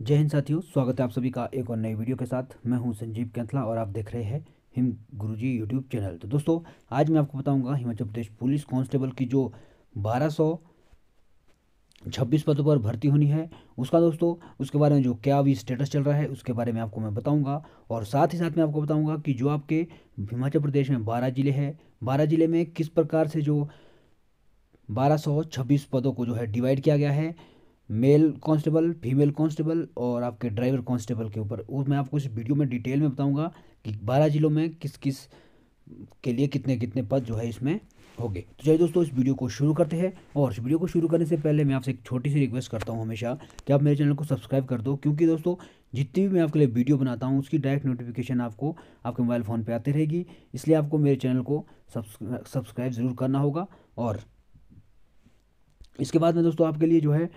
जय हिंद साथियों स्वागत है आप सभी का एक और नई वीडियो के साथ मैं हूं संजीव कैंथला और आप देख रहे हैं हिम गुरुजी यूट्यूब चैनल तो दोस्तों आज मैं आपको बताऊंगा हिमाचल प्रदेश पुलिस कांस्टेबल की जो बारह सौ छब्बीस पदों पर भर्ती होनी है उसका दोस्तों उसके बारे में जो क्या अभी स्टेटस चल रहा है उसके बारे में आपको मैं बताऊँगा और साथ ही साथ मैं आपको बताऊँगा कि जो आपके हिमाचल प्रदेश में बारह जिले हैं बारह जिले में किस प्रकार से जो बारह सौ छब्बीस पदों को जो है डिवाइड किया गया है मेल कांस्टेबल फीमेल कांस्टेबल और आपके ड्राइवर कांस्टेबल के ऊपर वो मैं आपको इस वीडियो में डिटेल में बताऊंगा कि बारह जिलों में किस किस के लिए कितने कितने पद जो है इसमें होंगे तो चलिए दोस्तों इस वीडियो को शुरू करते हैं और इस वीडियो को शुरू करने से पहले मैं आपसे एक छोटी सी रिक्वेस्ट करता हूँ हमेशा कि आप मेरे चैनल को सब्सक्राइब कर दो क्योंकि दोस्तों जितनी भी मैं आपके लिए वीडियो बनाता हूँ उसकी डायरेक्ट नोटिफिकेशन आपको आपके मोबाइल फ़ोन पर आती रहेगी इसलिए आपको मेरे चैनल को सब्सक्राइब ज़रूर करना होगा और इसके बाद में दोस्तों आपके लिए जो है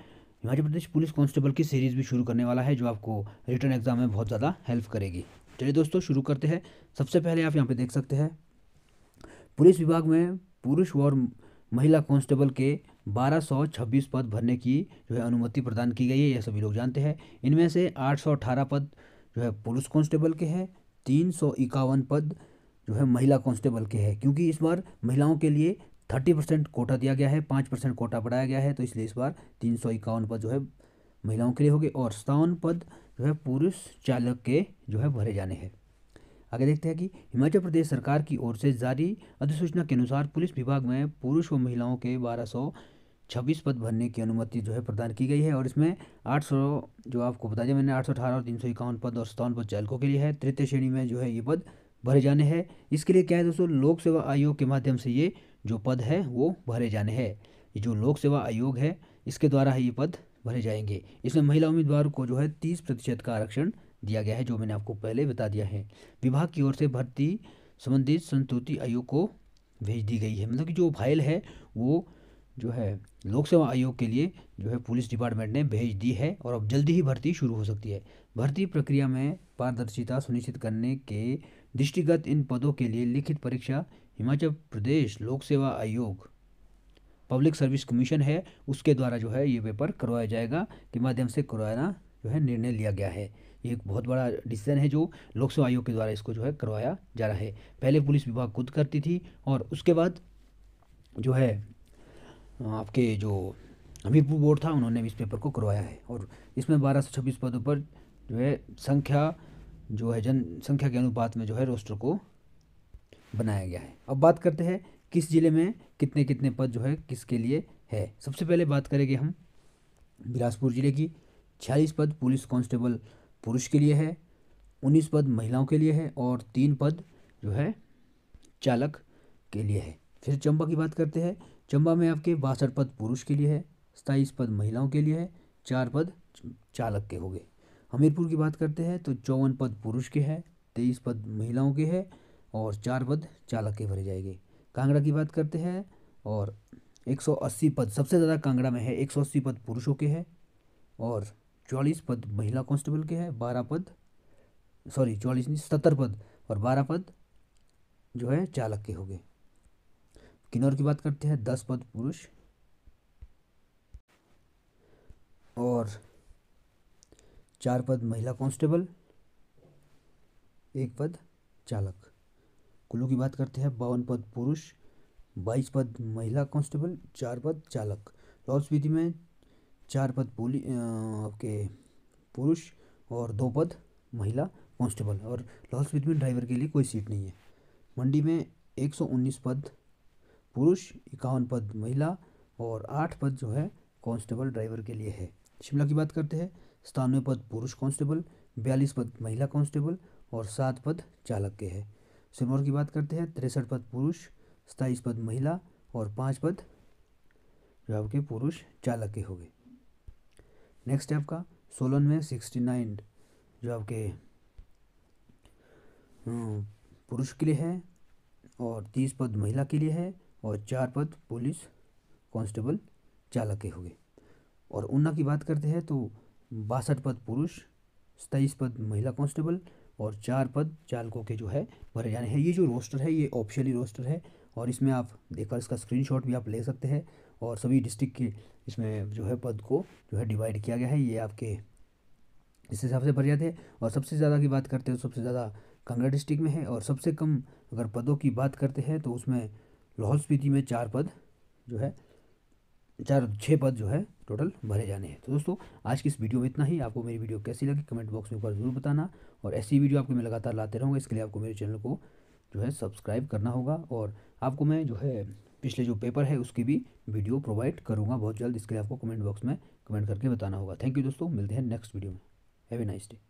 हिमाचल प्रदेश पुलिस कांस्टेबल की सीरीज भी शुरू करने वाला है जो आपको रिटर्न एग्जाम में बहुत ज़्यादा हेल्प करेगी चलिए दोस्तों शुरू करते हैं सबसे पहले आप यहाँ पे देख सकते हैं पुलिस विभाग में पुरुष और महिला कांस्टेबल के 1226 पद भरने की जो है अनुमति प्रदान की गई है यह सभी लोग जानते हैं इनमें से आठ पद जो है पुलिस कांस्टेबल के हैं तीन पद जो है महिला कांस्टेबल के हैं क्योंकि इस बार महिलाओं के लिए थर्टी परसेंट कोटा दिया गया है पाँच परसेंट कोटा बढ़ाया गया है तो इसलिए इस बार तीन सौ इक्यावन पद जो है महिलाओं के लिए गए और सत्तावन पद जो है पुरुष चालक के जो है भरे जाने हैं आगे देखते हैं कि हिमाचल प्रदेश सरकार की ओर से जारी अधिसूचना के अनुसार पुलिस विभाग में पुरुष व महिलाओं के बारह सौ छब्बीस पद भरने की अनुमति जो है प्रदान की गई है और इसमें 800 जो आपको बता दिया मैंने 818 और तीन सौ इक्यावन पद और सत्तावन पद चालकों के लिए है तृतीय श्रेणी में जो है ये पद भरे जाने हैं इसके लिए क्या है दोस्तों लोक सेवा आयोग के माध्यम से ये जो पद है वो भरे जाने हैं जो लोक सेवा आयोग है इसके द्वारा ही ये पद भरे जाएंगे इसमें महिला उम्मीदवार को जो है तीस प्रतिशत का आरक्षण दिया गया है जो मैंने आपको पहले बता दिया है विभाग की ओर से भर्ती संबंधित संतुति आयोग को भेज दी गई है मतलब कि जो फाइल है वो जो है लोक सेवा आयोग के लिए जो है पुलिस डिपार्टमेंट ने भेज दी है और अब जल्दी ही भर्ती शुरू हो सकती है भर्ती प्रक्रिया में पारदर्शिता सुनिश्चित करने के दृष्टिगत इन पदों के लिए लिखित परीक्षा हिमाचल प्रदेश लोक सेवा आयोग पब्लिक सर्विस कमीशन है उसके द्वारा जो है ये पेपर करवाया जाएगा के माध्यम से करवाना जो है निर्णय लिया गया है ये एक बहुत बड़ा डिसीजन है जो लोक सेवा आयोग के द्वारा इसको जो है करवाया जा रहा है पहले पुलिस विभाग खुद करती थी और उसके बाद जो है आपके जो हमीरपुर बोर्ड था उन्होंने इस पेपर को करवाया है और इसमें बारह सौ छब्बीस पदों पर जो है संख्या जो है जनसंख्या के अनुपात में जो है रोस्टर को बनाया गया है अब बात करते हैं किस ज़िले में कितने कितने पद जो है किसके लिए है सबसे पहले बात करेंगे हम बिलासपुर ज़िले की छियालीस पद पुलिस कांस्टेबल पुरुष के लिए है उन्नीस पद महिलाओं के लिए है और तीन पद जो है चालक के लिए है फिर चंबा की बात करते हैं चंबा में आपके बासठ पद पुरुष के लिए है सताईस पद महिलाओं के लिए है चार पद चालक के हो गए हमीरपुर की बात करते हैं तो चौवन पद पुरुष के हैं तेईस पद महिलाओं के हैं और चार पद चालक के भरे जाएंगे कांगड़ा की बात करते हैं और 180 पद सबसे ज़्यादा कांगड़ा में है 180 पद पुरुषों के हैं और चौलीस पद महिला कांस्टेबल के हैं बारह पद सॉरी चौलीस नहीं सत्तर पद और बारह पद जो है चालक के हो गए किन्नौर की बात करते हैं दस पद पुरुष और चार पद महिला कांस्टेबल एक पद चालक कुल्लू की बात करते हैं बावन पद पुरुष बाईस पद महिला कांस्टेबल चार पद चालक लाहौल स्पीति में चार पद पुलिस आपके पुरुष और दो पद महिला कांस्टेबल और लाहौल स्पीति में ड्राइवर के लिए कोई सीट नहीं है मंडी में 119 पद पुरुष इक्यावन पद महिला और आठ पद जो है कांस्टेबल ड्राइवर के लिए है शिमला की बात करते हैं सतानवे पद पुरुष कांस्टेबल बयालीस पद महिला कांस्टेबल और सात पद चालक के हैं सिरमौर की बात करते हैं तिरसठ पद पुरुष सताईस पद महिला और पाँच पद जो आपके पुरुष चालक के हो गए नेक्स्ट है आपका सोलन में सिक्सटी नाइन जो आपके हम्म, पुरुष के लिए है और तीस पद महिला के लिए है और चार पद पुलिस कांस्टेबल चालक के हो गए और उन्ना की बात करते हैं तो बासठ पद पुरुष सताईस पद महिला कांस्टेबल और चार पद चालकों के जो है भरे जाने हैं ये जो रोस्टर है ये ऑप्शनली रोस्टर है और इसमें आप देखकर इसका स्क्रीनशॉट भी आप ले सकते हैं और सभी डिस्ट्रिक्ट के इसमें जो है पद को जो है डिवाइड किया गया है ये आपके इस हिसाब से भर जाते हैं और सबसे ज़्यादा की बात करते हैं तो सबसे ज़्यादा कांगड़ा डिस्ट्रिक्ट में है और सबसे कम अगर पदों की बात करते हैं तो उसमें लाहौल स्पीति में चार पद जो है चार छः पद जो है टोटल भरे जाने हैं तो दोस्तों आज की इस वीडियो में इतना ही आपको मेरी वीडियो कैसी लगी कमेंट बॉक्स में एक बार जरूर बताना और ऐसी वीडियो आपको मैं लगातार लाते रहूँगा इसके लिए आपको मेरे चैनल को जो है सब्सक्राइब करना होगा और आपको मैं जो है पिछले जो पेपर है उसकी भी वीडियो प्रोवाइड करूँगा बहुत जल्द इसके लिए आपको कमेंट बॉक्स में कमेंट करके बताना होगा थैंक यू दोस्तों मिलते हैं नेक्स्ट वीडियो में हैवी नाइस डे